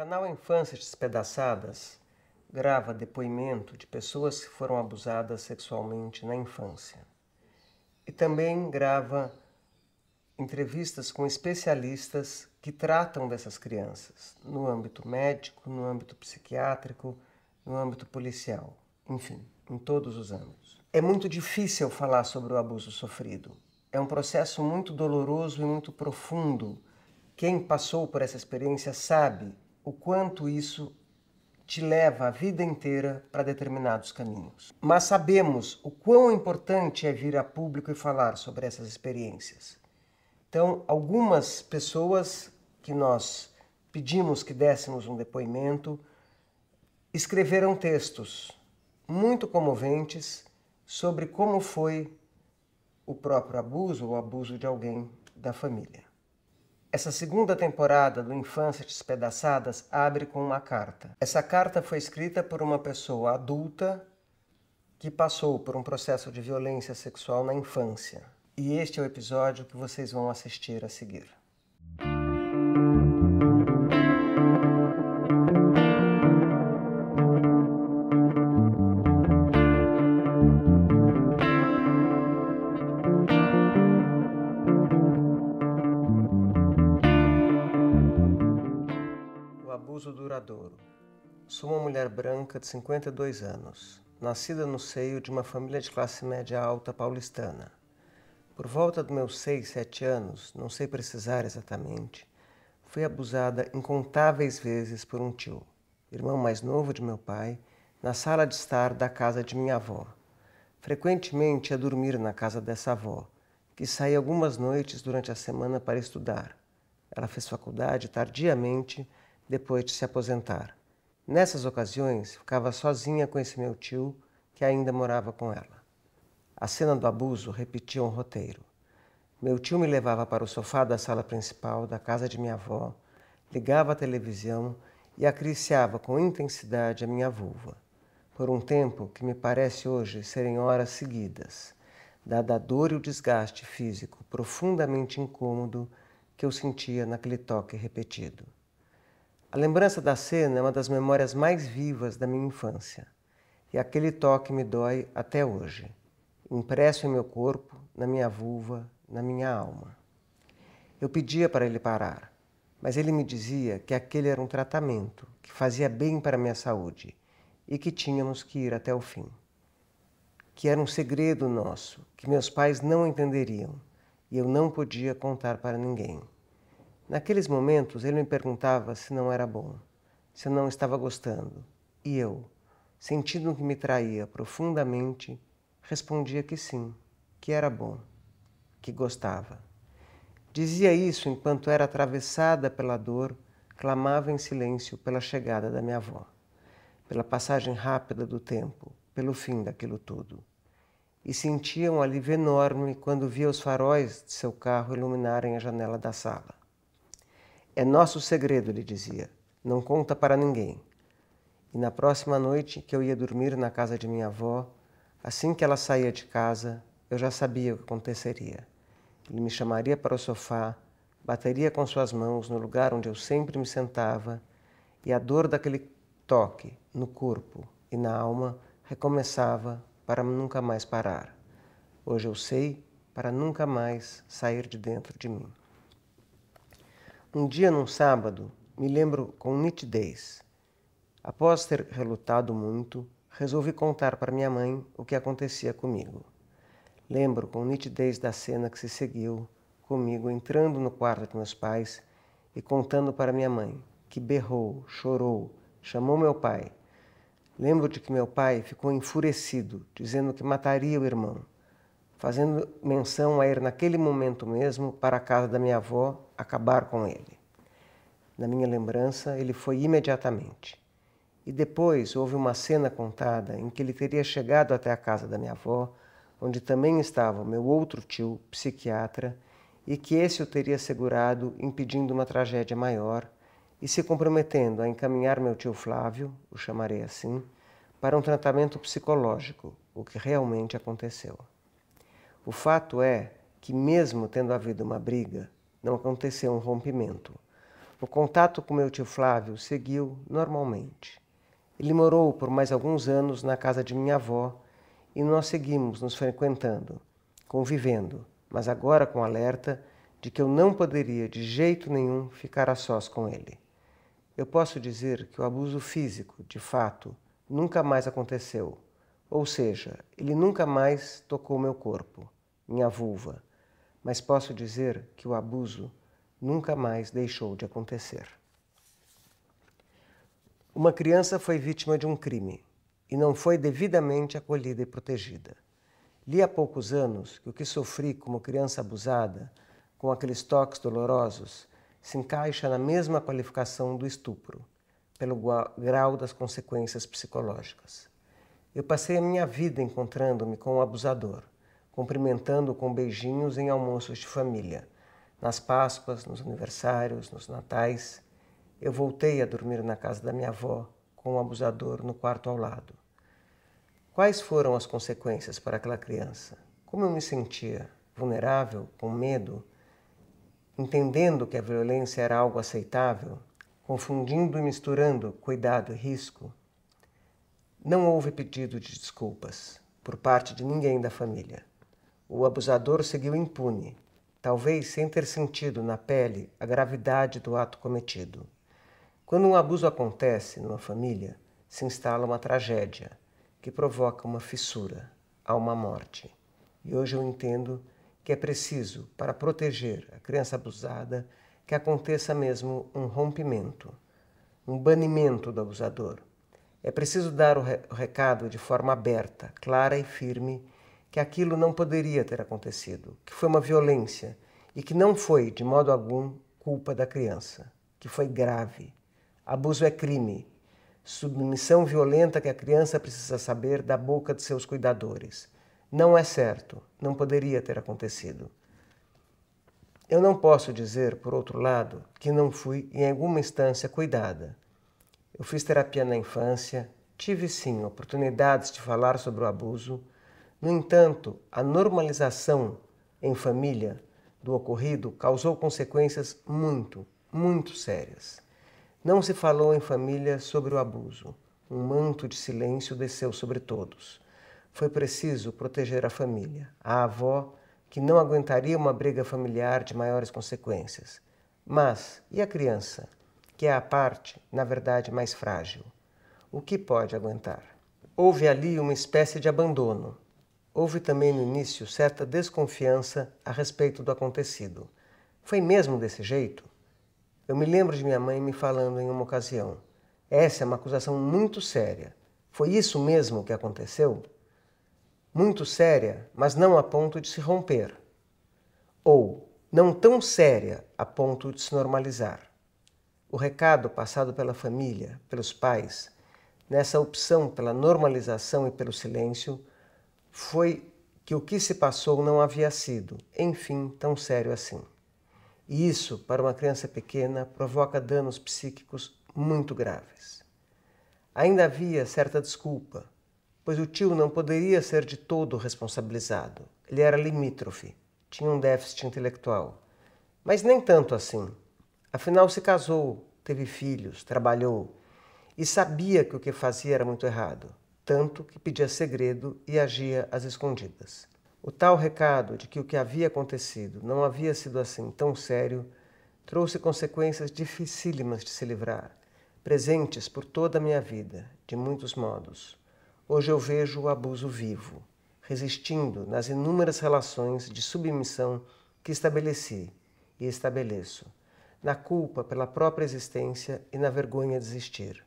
Canal Infâncias Despedaçadas grava depoimento de pessoas que foram abusadas sexualmente na infância. E também grava entrevistas com especialistas que tratam dessas crianças, no âmbito médico, no âmbito psiquiátrico, no âmbito policial, enfim, em todos os âmbitos. É muito difícil falar sobre o abuso sofrido. É um processo muito doloroso e muito profundo. Quem passou por essa experiência sabe o quanto isso te leva a vida inteira para determinados caminhos. Mas sabemos o quão importante é vir a público e falar sobre essas experiências. Então, algumas pessoas que nós pedimos que dessemos um depoimento escreveram textos muito comoventes sobre como foi o próprio abuso ou abuso de alguém da família. Essa segunda temporada do Infância Despedaçadas abre com uma carta. Essa carta foi escrita por uma pessoa adulta que passou por um processo de violência sexual na infância. E este é o episódio que vocês vão assistir a seguir. abuso duradouro. Sou uma mulher branca de 52 anos, nascida no seio de uma família de classe média alta paulistana. Por volta dos meus 6, 7 anos, não sei precisar exatamente, fui abusada incontáveis vezes por um tio, irmão mais novo de meu pai, na sala de estar da casa de minha avó. Frequentemente ia dormir na casa dessa avó, que saía algumas noites durante a semana para estudar. Ela fez faculdade tardiamente depois de se aposentar. Nessas ocasiões, ficava sozinha com esse meu tio, que ainda morava com ela. A cena do abuso repetia um roteiro. Meu tio me levava para o sofá da sala principal da casa de minha avó, ligava a televisão e acariciava com intensidade a minha vulva, por um tempo que me parece hoje serem horas seguidas, dada a dor e o desgaste físico profundamente incômodo que eu sentia naquele toque repetido. A lembrança da cena é uma das memórias mais vivas da minha infância, e aquele toque me dói até hoje, impresso em meu corpo, na minha vulva, na minha alma. Eu pedia para ele parar, mas ele me dizia que aquele era um tratamento que fazia bem para a minha saúde e que tínhamos que ir até o fim. Que era um segredo nosso que meus pais não entenderiam e eu não podia contar para ninguém. Naqueles momentos, ele me perguntava se não era bom, se eu não estava gostando. E eu, sentindo que me traía profundamente, respondia que sim, que era bom, que gostava. Dizia isso enquanto era atravessada pela dor, clamava em silêncio pela chegada da minha avó, pela passagem rápida do tempo, pelo fim daquilo tudo. E sentia um alívio enorme quando via os faróis de seu carro iluminarem a janela da sala. É nosso segredo, ele dizia. Não conta para ninguém. E na próxima noite que eu ia dormir na casa de minha avó, assim que ela saía de casa, eu já sabia o que aconteceria. Ele me chamaria para o sofá, bateria com suas mãos no lugar onde eu sempre me sentava, e a dor daquele toque no corpo e na alma recomeçava para nunca mais parar. Hoje eu sei para nunca mais sair de dentro de mim. Um dia num sábado, me lembro com nitidez. Após ter relutado muito, resolvi contar para minha mãe o que acontecia comigo. Lembro com nitidez da cena que se seguiu, comigo entrando no quarto de meus pais e contando para minha mãe, que berrou, chorou, chamou meu pai. Lembro de que meu pai ficou enfurecido, dizendo que mataria o irmão fazendo menção a ir naquele momento mesmo para a casa da minha avó acabar com ele. Na minha lembrança, ele foi imediatamente. E depois houve uma cena contada em que ele teria chegado até a casa da minha avó, onde também estava o meu outro tio, psiquiatra, e que esse o teria segurado, impedindo uma tragédia maior, e se comprometendo a encaminhar meu tio Flávio, o chamarei assim, para um tratamento psicológico, o que realmente aconteceu. O fato é que, mesmo tendo havido uma briga, não aconteceu um rompimento. O contato com meu tio Flávio seguiu normalmente. Ele morou por mais alguns anos na casa de minha avó e nós seguimos nos frequentando, convivendo, mas agora com alerta de que eu não poderia de jeito nenhum ficar a sós com ele. Eu posso dizer que o abuso físico, de fato, nunca mais aconteceu ou seja, ele nunca mais tocou meu corpo, minha vulva, mas posso dizer que o abuso nunca mais deixou de acontecer. Uma criança foi vítima de um crime e não foi devidamente acolhida e protegida. Li há poucos anos que o que sofri como criança abusada, com aqueles toques dolorosos, se encaixa na mesma qualificação do estupro, pelo grau das consequências psicológicas. Eu passei a minha vida encontrando-me com o abusador, cumprimentando com beijinhos em almoços de família. Nas Páscoas, nos aniversários, nos natais, eu voltei a dormir na casa da minha avó, com o abusador no quarto ao lado. Quais foram as consequências para aquela criança? Como eu me sentia? Vulnerável? Com medo? Entendendo que a violência era algo aceitável? Confundindo e misturando cuidado e risco? Não houve pedido de desculpas por parte de ninguém da família. O abusador seguiu impune, talvez sem ter sentido na pele a gravidade do ato cometido. Quando um abuso acontece numa família, se instala uma tragédia que provoca uma fissura, há uma morte. E hoje eu entendo que é preciso, para proteger a criança abusada, que aconteça mesmo um rompimento, um banimento do abusador é preciso dar o recado de forma aberta, clara e firme que aquilo não poderia ter acontecido, que foi uma violência e que não foi, de modo algum, culpa da criança, que foi grave. Abuso é crime, submissão violenta que a criança precisa saber da boca de seus cuidadores. Não é certo, não poderia ter acontecido. Eu não posso dizer, por outro lado, que não fui em alguma instância cuidada. Eu fiz terapia na infância, tive sim oportunidades de falar sobre o abuso. No entanto, a normalização em família do ocorrido causou consequências muito, muito sérias. Não se falou em família sobre o abuso. Um manto de silêncio desceu sobre todos. Foi preciso proteger a família, a avó, que não aguentaria uma briga familiar de maiores consequências. Mas e a criança? que é a parte, na verdade, mais frágil. O que pode aguentar? Houve ali uma espécie de abandono. Houve também no início certa desconfiança a respeito do acontecido. Foi mesmo desse jeito? Eu me lembro de minha mãe me falando em uma ocasião: essa é uma acusação muito séria. Foi isso mesmo que aconteceu? Muito séria, mas não a ponto de se romper. Ou não tão séria a ponto de se normalizar o recado passado pela família, pelos pais, nessa opção pela normalização e pelo silêncio, foi que o que se passou não havia sido, enfim, tão sério assim. E isso, para uma criança pequena, provoca danos psíquicos muito graves. Ainda havia certa desculpa, pois o tio não poderia ser de todo responsabilizado. Ele era limítrofe, tinha um déficit intelectual. Mas nem tanto assim. Afinal, se casou, teve filhos, trabalhou e sabia que o que fazia era muito errado, tanto que pedia segredo e agia às escondidas. O tal recado de que o que havia acontecido não havia sido assim tão sério trouxe consequências dificílimas de se livrar, presentes por toda a minha vida, de muitos modos. Hoje eu vejo o abuso vivo, resistindo nas inúmeras relações de submissão que estabeleci e estabeleço na culpa pela própria existência e na vergonha de existir,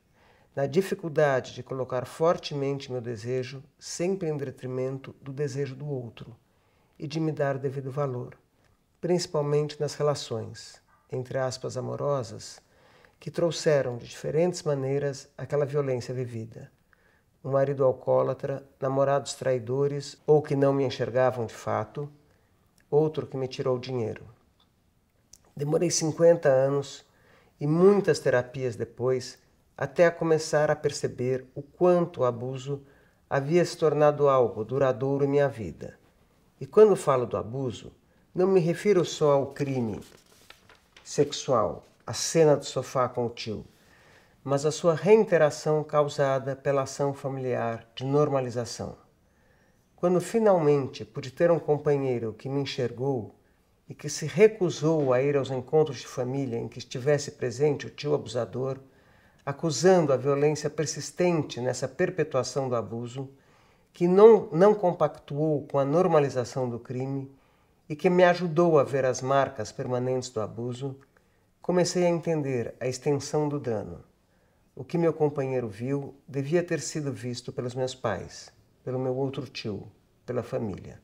na dificuldade de colocar fortemente meu desejo sempre em detrimento do desejo do outro e de me dar devido valor, principalmente nas relações, entre aspas, amorosas, que trouxeram de diferentes maneiras aquela violência vivida. Um marido alcoólatra, namorados traidores ou que não me enxergavam de fato, outro que me tirou o dinheiro. Demorei 50 anos e muitas terapias depois até a começar a perceber o quanto o abuso havia se tornado algo duradouro em minha vida. E quando falo do abuso, não me refiro só ao crime sexual, a cena do sofá com o tio, mas à sua reinteração causada pela ação familiar de normalização. Quando finalmente pude ter um companheiro que me enxergou e que se recusou a ir aos encontros de família em que estivesse presente o tio abusador, acusando a violência persistente nessa perpetuação do abuso, que não, não compactuou com a normalização do crime e que me ajudou a ver as marcas permanentes do abuso, comecei a entender a extensão do dano. O que meu companheiro viu devia ter sido visto pelos meus pais, pelo meu outro tio, pela família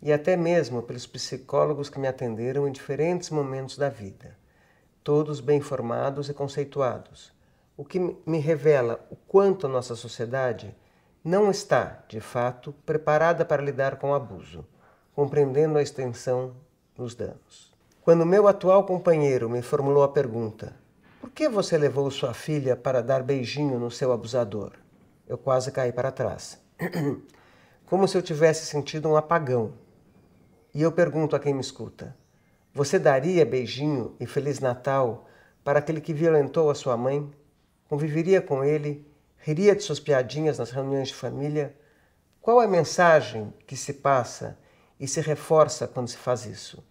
e até mesmo pelos psicólogos que me atenderam em diferentes momentos da vida, todos bem formados e conceituados, o que me revela o quanto a nossa sociedade não está, de fato, preparada para lidar com o abuso, compreendendo a extensão dos danos. Quando meu atual companheiro me formulou a pergunta: por que você levou sua filha para dar beijinho no seu abusador? Eu quase caí para trás. Como se eu tivesse sentido um apagão e eu pergunto a quem me escuta: você daria beijinho e Feliz Natal para aquele que violentou a sua mãe? Conviveria com ele? Riria de suas piadinhas nas reuniões de família? Qual é a mensagem que se passa e se reforça quando se faz isso?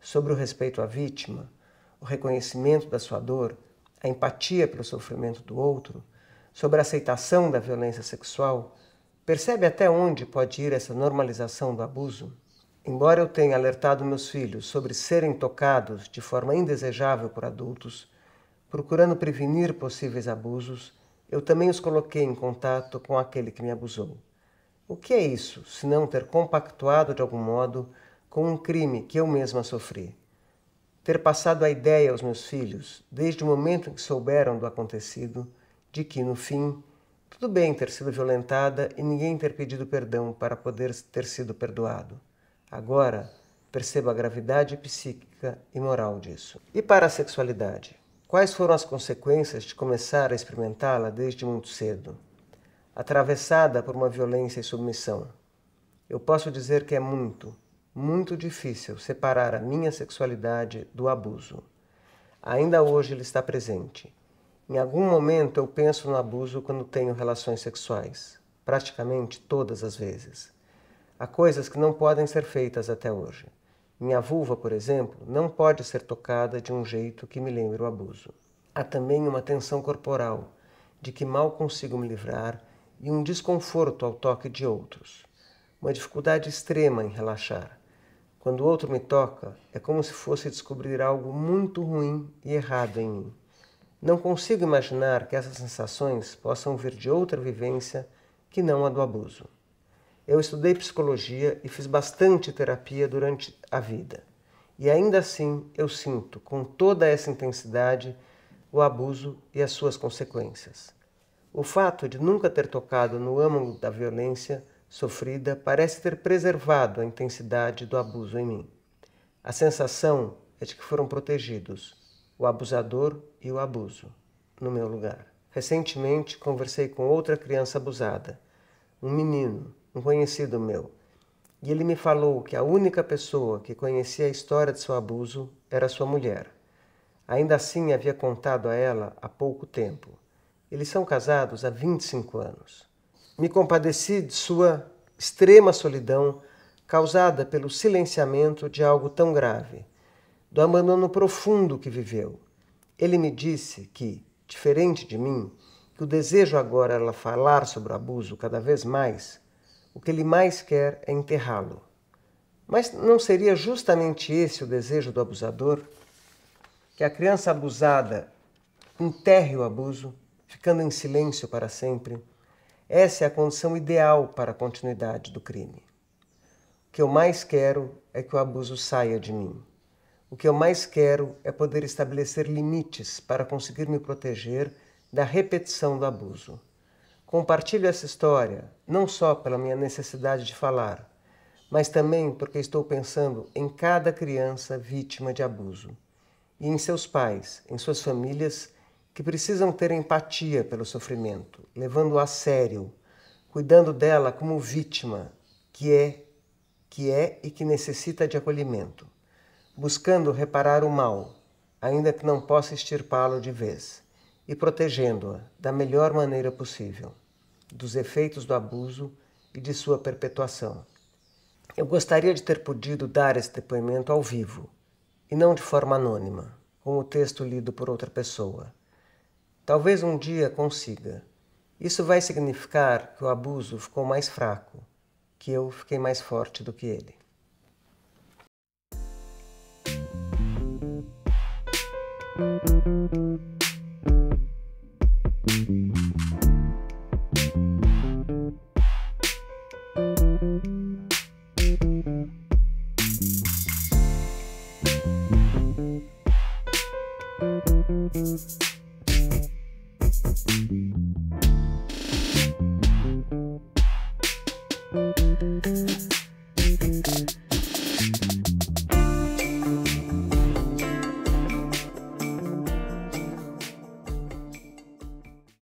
Sobre o respeito à vítima, o reconhecimento da sua dor, a empatia pelo sofrimento do outro, sobre a aceitação da violência sexual, percebe até onde pode ir essa normalização do abuso? Embora eu tenha alertado meus filhos sobre serem tocados de forma indesejável por adultos, procurando prevenir possíveis abusos, eu também os coloquei em contato com aquele que me abusou. O que é isso, se não ter compactuado de algum modo com um crime que eu mesma sofri? Ter passado a ideia aos meus filhos, desde o momento em que souberam do acontecido, de que, no fim, tudo bem ter sido violentada e ninguém ter pedido perdão para poder ter sido perdoado. Agora, perceba a gravidade psíquica e moral disso. E para a sexualidade? Quais foram as consequências de começar a experimentá-la desde muito cedo? Atravessada por uma violência e submissão. Eu posso dizer que é muito, muito difícil separar a minha sexualidade do abuso. Ainda hoje ele está presente. Em algum momento eu penso no abuso quando tenho relações sexuais, praticamente todas as vezes. Há coisas que não podem ser feitas até hoje. Minha vulva, por exemplo, não pode ser tocada de um jeito que me lembre o abuso. Há também uma tensão corporal, de que mal consigo me livrar, e um desconforto ao toque de outros. Uma dificuldade extrema em relaxar. Quando o outro me toca, é como se fosse descobrir algo muito ruim e errado em mim. Não consigo imaginar que essas sensações possam vir de outra vivência que não a do abuso. Eu estudei psicologia e fiz bastante terapia durante a vida. E ainda assim eu sinto, com toda essa intensidade, o abuso e as suas consequências. O fato de nunca ter tocado no âmago da violência sofrida parece ter preservado a intensidade do abuso em mim. A sensação é de que foram protegidos o abusador e o abuso, no meu lugar. Recentemente conversei com outra criança abusada, um menino um conhecido meu. E ele me falou que a única pessoa que conhecia a história de seu abuso era sua mulher. Ainda assim havia contado a ela há pouco tempo. Eles são casados há 25 anos. Me compadeci de sua extrema solidão causada pelo silenciamento de algo tão grave, do abandono profundo que viveu. Ele me disse que, diferente de mim, que o desejo agora era falar sobre o abuso cada vez mais, o que ele mais quer é enterrá-lo. Mas não seria justamente esse o desejo do abusador? Que a criança abusada enterre o abuso, ficando em silêncio para sempre? Essa é a condição ideal para a continuidade do crime. O que eu mais quero é que o abuso saia de mim. O que eu mais quero é poder estabelecer limites para conseguir me proteger da repetição do abuso. Compartilho essa história não só pela minha necessidade de falar, mas também porque estou pensando em cada criança vítima de abuso e em seus pais, em suas famílias que precisam ter empatia pelo sofrimento, levando-o a sério, cuidando dela como vítima que é, que é e que necessita de acolhimento, buscando reparar o mal, ainda que não possa extirpá-lo de vez e protegendo-a da melhor maneira possível dos efeitos do abuso e de sua perpetuação. Eu gostaria de ter podido dar esse depoimento ao vivo e não de forma anônima, como o texto lido por outra pessoa. Talvez um dia consiga. Isso vai significar que o abuso ficou mais fraco, que eu fiquei mais forte do que ele. mm-hmm.